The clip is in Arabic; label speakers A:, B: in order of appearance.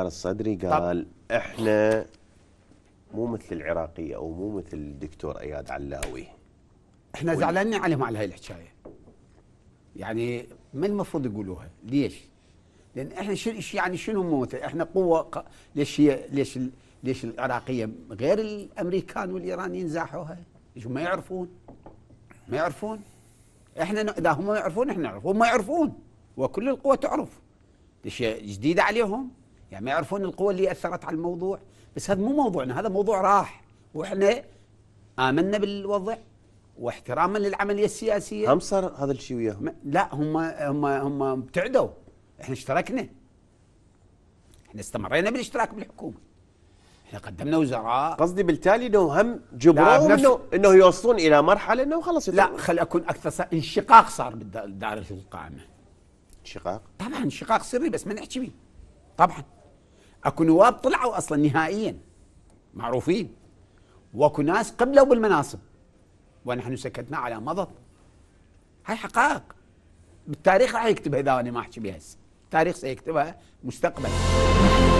A: الجدار الصدري قال طب. احنا مو مثل العراقيه او مو مثل الدكتور اياد علاوي احنا زعلانين عليهم على هاي الحكايه يعني ما المفروض يقولوها ليش لان احنا شنو يعني شنو موت احنا قوه ق... ليش هي ليش ال... ليش العراقيه غير الامريكان والايرانيين زاحوها ليش ما يعرفون ما يعرفون احنا اذا هم يعرفون احنا نعرف هم ما يعرفون وكل القوى تعرف ليش جديده عليهم يعني ما يعرفون القوى اللي أثرت على الموضوع بس هذا مو موضوعنا هذا موضوع راح وإحنا آمنا بالوضع واحتراما للعملية السياسية هم صار هذا الشيء وياهم لا هم هم هم ابتعدوا احنا اشتركنا احنا استمرينا بالاشتراك بالحكومة احنا قدمنا وزراء قصدي بالتالي انه هم جبروهم انه انه يوصلون الى مرحله انه خلص لا خل اكون اكثر صار انشقاق صار بالدائره القائمه انشقاق؟ طبعا انشقاق سري بس ما نحكي به طبعا اكو نواب طلعوا اصلا نهائيا معروفين واكو ناس قبلوا بالمناصب ونحن سكتنا على مضض هاي حقائق بالتاريخ راح يكتبها اذا انا ما احكي بها التاريخ سيكتبها مستقبلا